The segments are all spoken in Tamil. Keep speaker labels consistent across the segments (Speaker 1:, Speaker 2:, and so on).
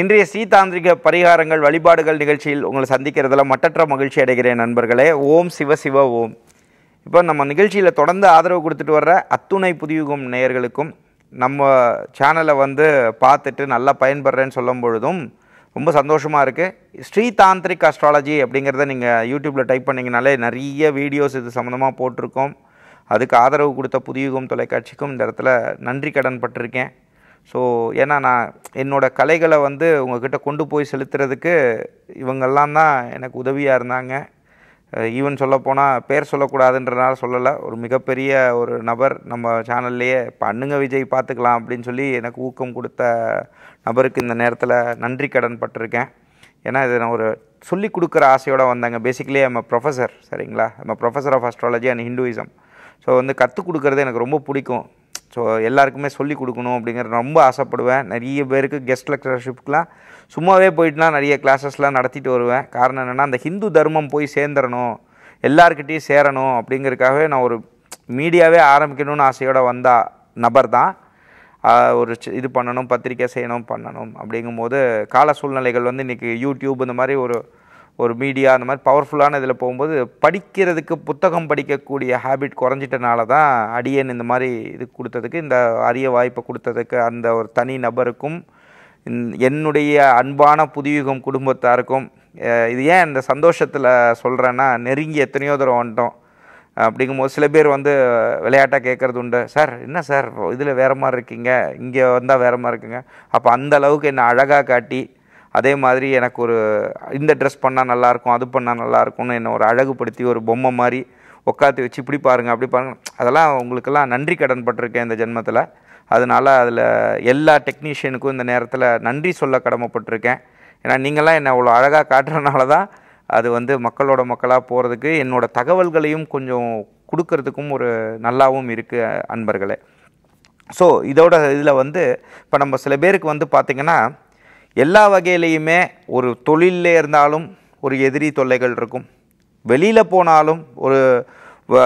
Speaker 1: இன்றைய சீதாந்திரிக பரிகாரங்கள் வழிபாடுகள் நிகழ்ச்சியில் உங்களை சந்திக்கிறதுல மட்டற்ற மகிழ்ச்சி அடைகிறேன் நண்பர்களே ஓம் சிவ சிவ ஓம் இப்போ நம்ம நிகழ்ச்சியில் தொடர்ந்து ஆதரவு கொடுத்துட்டு வர்ற அத்துணை புதியுகம் நேயர்களுக்கும் நம்ம சேனலை வந்து பார்த்துட்டு நல்லா பயன்படுறேன்னு சொல்லும் பொழுதும் ரொம்ப சந்தோஷமாக இருக்குது ஸ்ரீ தாந்திரிக் அஸ்ட்ராலஜி அப்படிங்கிறத நீங்கள் யூடியூப்பில் டைப் பண்ணிங்கனாலே நிறைய வீடியோஸ் இது சம்மந்தமாக போட்டிருக்கோம் அதுக்கு ஆதரவு கொடுத்த புதியுகம் தொலைக்காட்சிக்கும் இந்த இடத்துல நன்றி கடன் பட்டிருக்கேன் ஸோ ஏன்னா நான் என்னோடய கலைகளை வந்து உங்ககிட்ட கொண்டு போய் செலுத்துறதுக்கு இவங்கெல்லாம் தான் எனக்கு உதவியாக இருந்தாங்க ஈவன் சொல்லப்போனால் பேர் சொல்லக்கூடாதுன்றனால சொல்லலை ஒரு மிகப்பெரிய ஒரு நபர் நம்ம சேனல்லையே பண்ணுங்க விஜய் பார்த்துக்கலாம் அப்படின்னு சொல்லி எனக்கு ஊக்கம் கொடுத்த நபருக்கு இந்த நேரத்தில் நன்றி கடன் பட்டிருக்கேன் ஏன்னா இதை நான் ஒரு சொல்லிக் கொடுக்குற ஆசையோடு வந்தாங்க பேசிக்கலி நம்ம ப்ரொஃபஸர் சரிங்களா நம்ம professor of astrology and Hinduism so வந்து கற்றுக் கொடுக்குறது எனக்கு ரொம்ப பிடிக்கும் ஸோ எல்லாருக்குமே சொல்லி கொடுக்கணும் அப்படிங்கிற ரொம்ப ஆசைப்படுவேன் நிறைய பேருக்கு கெஸ்ட் லெக்சரர்ஷிப்லாம் சும்மாவே போயிட்டுலாம் நிறைய கிளாஸஸ்லாம் நடத்திட்டு வருவேன் காரணம் என்னென்னா அந்த ஹிந்து தர்மம் போய் சேர்ந்துடணும் எல்லாருக்கிட்டேயும் சேரணும் அப்படிங்கிறதுக்காகவே நான் ஒரு மீடியாவே ஆரம்பிக்கணும்னு ஆசையோடு வந்த நபர் தான் ஒரு இது பண்ணணும் பத்திரிக்கை செய்யணும் பண்ணணும் அப்படிங்கும்போது கால சூழ்நிலைகள் வந்து இன்றைக்கி யூடியூப் இந்த மாதிரி ஒரு ஒரு மீடியா அந்த மாதிரி பவர்ஃபுல்லான இதில் போகும்போது படிக்கிறதுக்கு புத்தகம் படிக்கக்கூடிய ஹேபிட் குறைஞ்சிட்டனால தான் அடியன் இந்த மாதிரி இது கொடுத்ததுக்கு இந்த அரிய வாய்ப்பை கொடுத்ததுக்கு அந்த ஒரு தனி நபருக்கும் என்னுடைய அன்பான புதியுகம் குடும்பத்தாருக்கும் இது ஏன் இந்த சந்தோஷத்தில் சொல்கிறேன்னா நெருங்கி எத்தனையோ தூரம் வந்துட்டோம் அப்படிங்கும்போது சில பேர் வந்து விளையாட்டாக கேட்குறது உண்டு சார் என்ன சார் இதில் வேறு மாதிரி இருக்கீங்க இங்கே வந்தால் வேறு மாதிரி இருக்குங்க அப்போ அந்த அளவுக்கு என்னை அழகாக காட்டி அதே மாதிரி எனக்கு ஒரு இந்த ட்ரெஸ் பண்ணால் நல்லாயிருக்கும் அது பண்ணால் நல்லாயிருக்கும்னு என்னை ஒரு அழகுபடுத்தி ஒரு பொம்மை மாதிரி உட்காந்து வச்சு இப்படி பாருங்கள் அப்படி பாருங்கள் அதெல்லாம் உங்களுக்கெல்லாம் நன்றி கடன் பட்டிருக்கேன் இந்த ஜென்மத்தில் அதனால் அதில் எல்லா டெக்னீஷியனுக்கும் இந்த நேரத்தில் நன்றி சொல்ல கடமைப்பட்டிருக்கேன் ஏன்னா நீங்களாம் என்னை அவ்வளோ அழகாக காட்டுறதுனால தான் அது வந்து மக்களோட மக்களாக போகிறதுக்கு என்னோடய தகவல்களையும் கொஞ்சம் கொடுக்கறதுக்கும் ஒரு நல்லாவும் இருக்குது அன்பர்களே ஸோ இதோட இதில் வந்து இப்போ நம்ம சில பேருக்கு வந்து பார்த்திங்கன்னா எல்லா வகையிலையுமே ஒரு தொழிலில் இருந்தாலும் ஒரு எதிரி தொல்லைகள் இருக்கும் வெளியில் போனாலும் ஒரு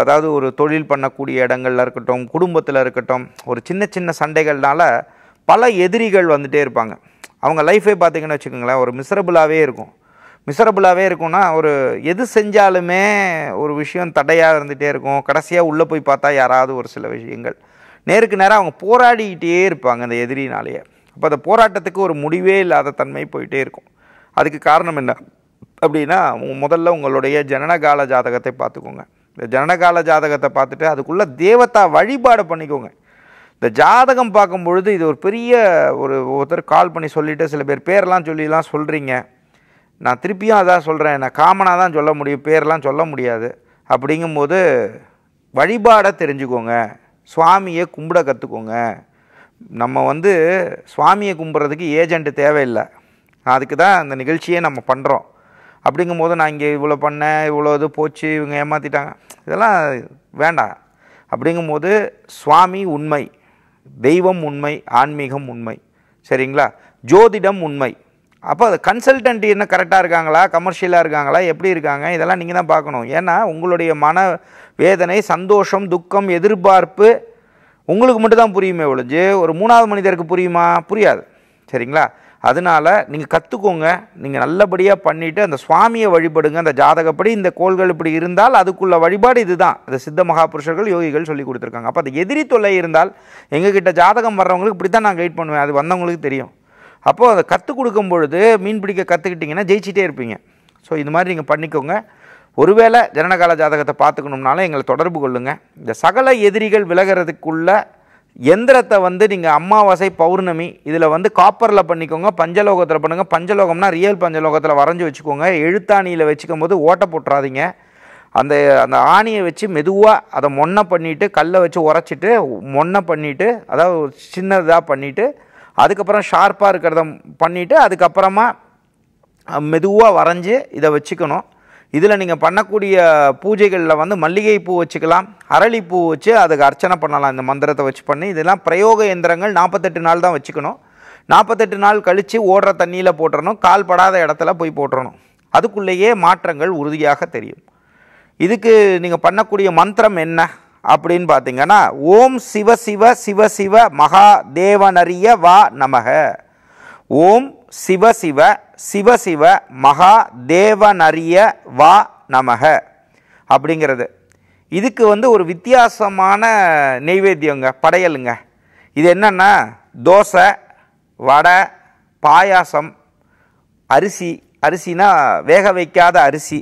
Speaker 1: அதாவது ஒரு தொழில் பண்ணக்கூடிய இடங்கள்ல இருக்கட்டும் குடும்பத்தில் இருக்கட்டும் ஒரு சின்ன சின்ன சண்டைகள்னால பல எதிரிகள் வந்துகிட்டே இருப்பாங்க அவங்க லைஃபே பார்த்திங்கன்னு வச்சுக்கோங்களேன் ஒரு மிசரபுளாகவே இருக்கும் மிசரபுளாகவே இருக்கும்னா ஒரு எது செஞ்சாலுமே ஒரு விஷயம் தடையாக இருந்துகிட்டே இருக்கும் கடைசியாக உள்ளே போய் பார்த்தா யாராவது ஒரு சில விஷயங்கள் நேருக்கு நேராக அவங்க போராடிக்கிட்டே இருப்பாங்க அந்த எதிரினாலேயே அப்போ அந்த போராட்டத்துக்கு ஒரு முடிவே இல்லாத தன்மை போயிட்டே இருக்கும் அதுக்கு காரணம் என்ன அப்படின்னா முதல்ல உங்களுடைய ஜனனகால ஜாதகத்தை பார்த்துக்கோங்க இந்த ஜனனகால ஜாதகத்தை பார்த்துட்டு அதுக்குள்ளே தேவத்தா வழிபாடு பண்ணிக்கோங்க இந்த ஜாதகம் பார்க்கும் பொழுது இது ஒரு பெரிய ஒரு ஒருத்தர் கால் பண்ணி சொல்லிவிட்டு சில பேர் பேரெலாம் சொல்லிலாம் சொல்கிறீங்க நான் திருப்பியும் அதான் சொல்கிறேன் நான் காமனாக தான் சொல்ல முடியும் பேரெலாம் சொல்ல முடியாது அப்படிங்கும்போது வழிபாடை தெரிஞ்சுக்கோங்க சுவாமியை கும்பிட கற்றுக்கோங்க நம்ம வந்து சுவாமியை கும்பிட்றதுக்கு ஏஜெண்ட்டு தேவையில்லை அதுக்கு தான் அந்த நிகழ்ச்சியே நம்ம பண்ணுறோம் அப்படிங்கும்போது நான் இங்கே இவ்வளோ பண்ணேன் இவ்வளோ இது போச்சு இவங்க ஏமாற்றிட்டாங்க இதெல்லாம் வேண்டாம் அப்படிங்கும்போது சுவாமி உண்மை தெய்வம் உண்மை ஆன்மீகம் உண்மை சரிங்களா ஜோதிடம் உண்மை அப்போ அது கன்சல்டன்ட் என்ன கரெக்டாக இருக்காங்களா கமர்ஷியலாக இருக்காங்களா எப்படி இருக்காங்க இதெல்லாம் நீங்கள் தான் பார்க்கணும் ஏன்னா உங்களுடைய மன வேதனை சந்தோஷம் துக்கம் எதிர்பார்ப்பு உங்களுக்கு மட்டும் தான் புரியுமே ஒழிஞ்சு ஒரு மூணாவது மனிதருக்கு புரியுமா புரியாது சரிங்களா அதனால் நீங்கள் கற்றுக்கோங்க நீங்கள் நல்லபடியாக பண்ணிவிட்டு அந்த சுவாமியை வழிபடுங்க அந்த ஜாதகப்படி இந்த கோள்கள் இப்படி இருந்தால் அதுக்குள்ள வழிபாடு இதுதான் அந்த சித்த மகாபுருஷர்கள் யோகிகள் சொல்லி கொடுத்துருக்காங்க அப்போ அது எதிரி தொல்லை இருந்தால் எங்ககிட்ட ஜாதகம் வர்றவங்களுக்கு இப்படி தான் நான் கைட் பண்ணுவேன் அது வந்தவங்களுக்கு தெரியும் அப்போது அதை கற்றுக் கொடுக்கும் பொழுது மீன் பிடிக்க கற்றுக்கிட்டிங்கன்னா ஜெயிச்சிட்டே இருப்பீங்க ஸோ இந்த மாதிரி நீங்கள் பண்ணிக்கோங்க ஒருவேளை ஜனனகால ஜாதகத்தை பார்த்துக்கணும்னாலும் எங்களை தொடர்பு கொள்ளுங்கள் இந்த சகல எதிரிகள் விலகிறதுக்குள்ள எந்திரத்தை வந்து நீங்கள் அமாவாசை பௌர்ணமி இதில் வந்து காப்பரில் பண்ணிக்கோங்க பஞ்சலோகத்தில் பண்ணுங்கள் பஞ்சலோகம்னா ரியல் பஞ்சலோகத்தில் வரைஞ்சி வச்சுக்கோங்க எழுத்தாணியில் வச்சுக்கும் போது ஓட்ட போட்டுறாதீங்க அந்த அந்த ஆணியை வச்சு மெதுவாக அதை மொன்னை பண்ணிவிட்டு கல்லை வச்சு உரைச்சிட்டு மொன்னை பண்ணிவிட்டு அதாவது சின்னதாக பண்ணிவிட்டு அதுக்கப்புறம் ஷார்ப்பாக இருக்கிறத பண்ணிவிட்டு அதுக்கப்புறமா மெதுவாக வரைஞ்சி இதை வச்சுக்கணும் இதில் நீங்கள் பண்ணக்கூடிய பூஜைகளில் வந்து மல்லிகை பூ வச்சுக்கலாம் அரளி பூ வச்சு அதுக்கு அர்ச்சனை பண்ணலாம் இந்த மந்திரத்தை வச்சு பண்ணி இதெல்லாம் பிரயோக எந்திரங்கள் நாற்பத்தெட்டு நாள் தான் வச்சுக்கணும் நாற்பத்தெட்டு நாள் கழித்து ஓடுற தண்ணியில் போட்டுறணும் கால் படாத இடத்துல போய் போட்டுறணும் அதுக்குள்ளேயே மாற்றங்கள் உறுதியாக தெரியும் இதுக்கு நீங்கள் பண்ணக்கூடிய மந்திரம் என்ன அப்படின்னு பார்த்தீங்கன்னா ஓம் சிவ சிவ சிவ சிவ மகா தேவனரிய வா நமக ஓம் சிவசிவ சிவசிவ மகா தேவனரிய வா நமக அப்படிங்கிறது இதுக்கு வந்து ஒரு வித்தியாசமான நெய்வேத்தியங்க படையலுங்க இது என்னென்னா தோசை வடை பாயாசம் அரிசி அரிசினா வேக வைக்காத அரிசி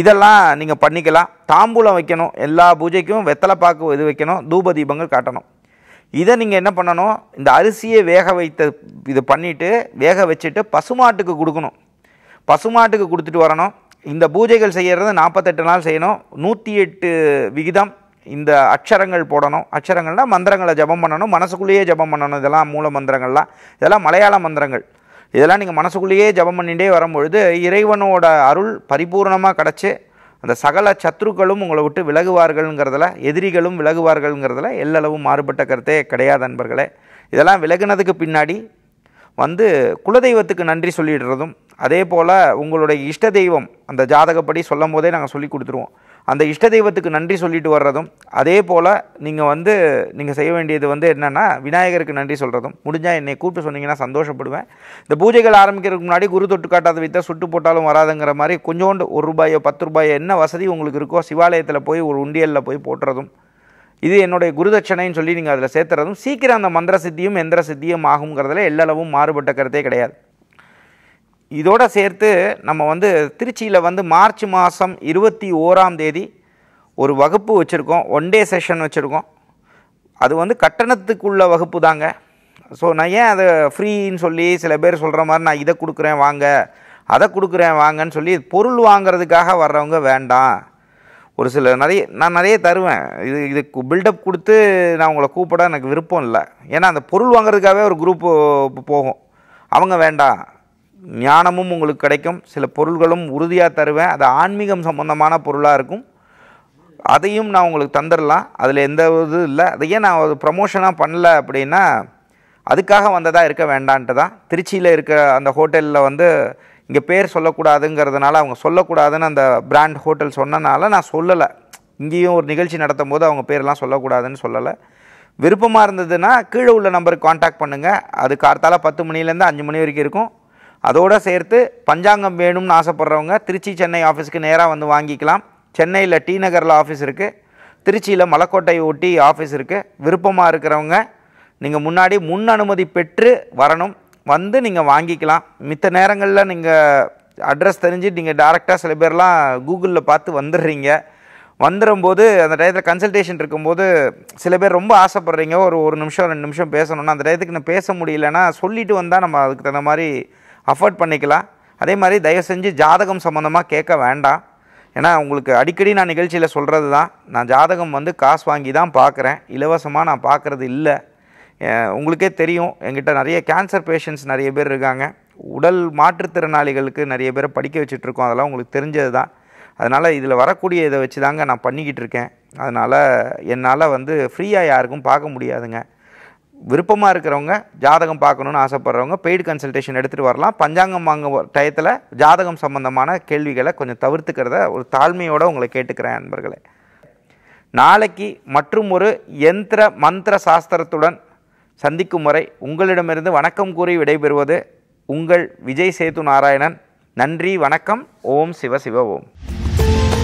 Speaker 1: இதெல்லாம் நீங்கள் பண்ணிக்கலாம் தாம்பூலம் வைக்கணும் எல்லா பூஜைக்கும் வெத்தலை பாக்கு இது வைக்கணும் தூப தீபங்கள் காட்டணும் இதை நீங்கள் என்ன பண்ணணும் இந்த அரிசியை வேக வைத்த இது பண்ணிவிட்டு வேக வச்சுட்டு பசுமாட்டுக்கு கொடுக்கணும் பசுமாட்டுக்கு கொடுத்துட்டு வரணும் இந்த பூஜைகள் செய்கிறது நாற்பத்தெட்டு நாள் செய்யணும் நூற்றி எட்டு விகிதம் இந்த அக்ஷரங்கள் போடணும் அக்ஷரங்கள்னால் மந்திரங்களை ஜபம் பண்ணணும் மனசுக்குள்ளேயே ஜபம் பண்ணணும் இதெல்லாம் மூல மந்திரங்கள்லாம் இதெல்லாம் மலையாள மந்திரங்கள் இதெல்லாம் நீங்கள் மனசுக்குள்ளேயே ஜபம் பண்ணிகிட்டே வரும்பொழுது இறைவனோட அருள் பரிபூர்ணமாக கிடச்சி அந்த சகல சத்ருக்களும் உங்களை விட்டு விலகுவார்கள்ங்கிறதுல எதிரிகளும் விலகுவார்கள்ங்கிறதுல எல்லளவும் மாறுபட்ட கருத்தே கிடையாது நண்பர்களே இதெல்லாம் விலகுனதுக்கு பின்னாடி வந்து குலதெய்வத்துக்கு நன்றி சொல்லிடுறதும் அதே போல் உங்களுடைய இஷ்ட தெய்வம் அந்த ஜாதகப்படி சொல்லும் போதே நாங்கள் சொல்லி கொடுத்துருவோம் அந்த இஷ்ட தெய்வத்துக்கு நன்றி சொல்லிட்டு வர்றதும் அதே போல் நீங்கள் வந்து நீங்கள் செய்ய வேண்டியது வந்து என்னென்னா விநாயகருக்கு நன்றி சொல்கிறதும் முடிஞ்சால் என்னை கூப்பிட்டு சொன்னீங்கன்னா சந்தோஷப்படுவேன் இந்த பூஜைகள் ஆரம்பிக்கிறதுக்கு முன்னாடி குரு தொட்டு காட்டாத வைத்தா சுட்டு போட்டாலும் வராதுங்கிற மாதிரி கொஞ்சோண்டு ஒரு ரூபாயோ பத்து ரூபாயோ என்ன வசதி உங்களுக்கு இருக்கோ சிவாலயத்தில் போய் ஒரு உண்டியலில் போய் போட்டுறதும் இது என்னுடைய குருதட்சணைன்னு சொல்லி நீங்கள் அதில் சேர்த்துறதும் சீக்கிரம் அந்த மந்திர சித்தியும் எந்திர சித்தியும் ஆகுங்கிறதுல எல்லளவும் மாறுபட்ட கருத்தே கிடையாது இதோடு சேர்த்து நம்ம வந்து திருச்சியில் வந்து மார்ச் மாதம் இருபத்தி ஓராம் தேதி ஒரு வகுப்பு வச்சுருக்கோம் ஒன் டே செஷன் வச்சுருக்கோம் அது வந்து கட்டணத்துக்குள்ள வகுப்பு தாங்க ஸோ நான் ஏன் அதை ஃப்ரீன்னு சொல்லி சில பேர் சொல்கிற மாதிரி நான் இதை கொடுக்குறேன் வாங்க அதை கொடுக்குறேன் வாங்கன்னு சொல்லி பொருள் வாங்கிறதுக்காக வர்றவங்க வேண்டாம் ஒரு சில நிறைய நான் நிறைய தருவேன் இது இதுக்கு பில்டப் கொடுத்து நான் உங்களை கூப்பிட எனக்கு விருப்பம் இல்லை ஏன்னா அந்த பொருள் வாங்குறதுக்காகவே ஒரு குரூப்பு போகும் அவங்க வேண்டாம் ஞானமும் உங்களுக்கு கிடைக்கும் சில பொருள்களும் உறுதியாக தருவேன் அது ஆன்மீகம் சம்மந்தமான பொருளாக இருக்கும் அதையும் நான் உங்களுக்கு தந்துடலாம் அதில் எந்த இது இல்லை அதையே நான் அது ப்ரமோஷனாக பண்ணல அப்படின்னா அதுக்காக வந்ததாக இருக்க வேண்டான்ட்டு தான் திருச்சியில் இருக்க அந்த ஹோட்டலில் வந்து இங்கே பேர் சொல்லக்கூடாதுங்கிறதுனால அவங்க சொல்லக்கூடாதுன்னு அந்த பிராண்ட் ஹோட்டல் சொன்னனால நான் சொல்லலை இங்கேயும் ஒரு நிகழ்ச்சி நடத்தும் போது அவங்க பேரெலாம் சொல்லக்கூடாதுன்னு சொல்லலை விருப்பமாக இருந்ததுன்னா கீழே உள்ள நம்பருக்கு காண்டாக்ட் பண்ணுங்கள் அது கார்த்தால பத்து மணிலேருந்து அஞ்சு மணி வரைக்கும் இருக்கும் அதோடு சேர்த்து பஞ்சாங்கம் வேணும்னு ஆசைப்பட்றவங்க திருச்சி சென்னை ஆஃபீஸ்க்கு நேராக வந்து வாங்கிக்கலாம் சென்னையில் டி நகரில் ஆஃபீஸ் இருக்குது திருச்சியில் மலக்கோட்டை ஒட்டி ஆஃபீஸ் இருக்குது விருப்பமாக இருக்கிறவங்க நீங்கள் முன்னாடி முன் அனுமதி பெற்று வரணும் வந்து நீங்கள் வாங்கிக்கலாம் மித்த நேரங்களில் நீங்கள் அட்ரஸ் தெரிஞ்சு நீங்கள் டேரெக்டாக சில பேர்லாம் கூகுளில் பார்த்து வந்துடுறீங்க வந்துடும்போது அந்த டயத்தில் கன்சல்டேஷன் இருக்கும்போது சில பேர் ரொம்ப ஆசைப்பட்றீங்க ஒரு ஒரு நிமிஷம் ரெண்டு நிமிஷம் பேசணும்னா அந்த டயத்துக்கு நான் பேச முடியலன்னா சொல்லிவிட்டு வந்தால் நம்ம அதுக்கு தகுந்த மாதிரி அஃபோர்ட் பண்ணிக்கலாம் அதே மாதிரி தயவு செஞ்சு ஜாதகம் சம்மந்தமாக கேட்க வேண்டாம் ஏன்னா உங்களுக்கு அடிக்கடி நான் நிகழ்ச்சியில் சொல்கிறது தான் நான் ஜாதகம் வந்து காசு வாங்கி தான் பார்க்குறேன் இலவசமாக நான் பார்க்குறது இல்லை உங்களுக்கே தெரியும் எங்கிட்ட நிறைய கேன்சர் பேஷண்ட்ஸ் நிறைய பேர் இருக்காங்க உடல் மாற்றுத்திறனாளிகளுக்கு நிறைய பேரை படிக்க வச்சுட்ருக்கோம் அதெல்லாம் உங்களுக்கு தெரிஞ்சது தான் அதனால் இதில் வரக்கூடிய இதை வச்சு தாங்க நான் பண்ணிக்கிட்டு இருக்கேன் அதனால் என்னால் வந்து ஃப்ரீயாக யாருக்கும் பார்க்க முடியாதுங்க விருப்பமாக இருக்கிறவங்க ஜாதகம் பார்க்கணுன்னு ஆசைப்பட்றவங்க பெய்டு கன்சல்டேஷன் எடுத்துகிட்டு வரலாம் பஞ்சாங்கம் வாங்க டயத்தில் ஜாதகம் சம்மந்தமான கேள்விகளை கொஞ்சம் தவிர்த்துக்கிறத ஒரு தாழ்மையோடு உங்களை கேட்டுக்கிறேன் நண்பர்களே நாளைக்கு மற்றும் ஒரு எந்திர மந்திர சாஸ்திரத்துடன் சந்திக்கும் முறை உங்களிடமிருந்து வணக்கம் கூறி விடைபெறுவது உங்கள் விஜய் சேது நாராயணன் நன்றி வணக்கம் ஓம் சிவ சிவ ஓம்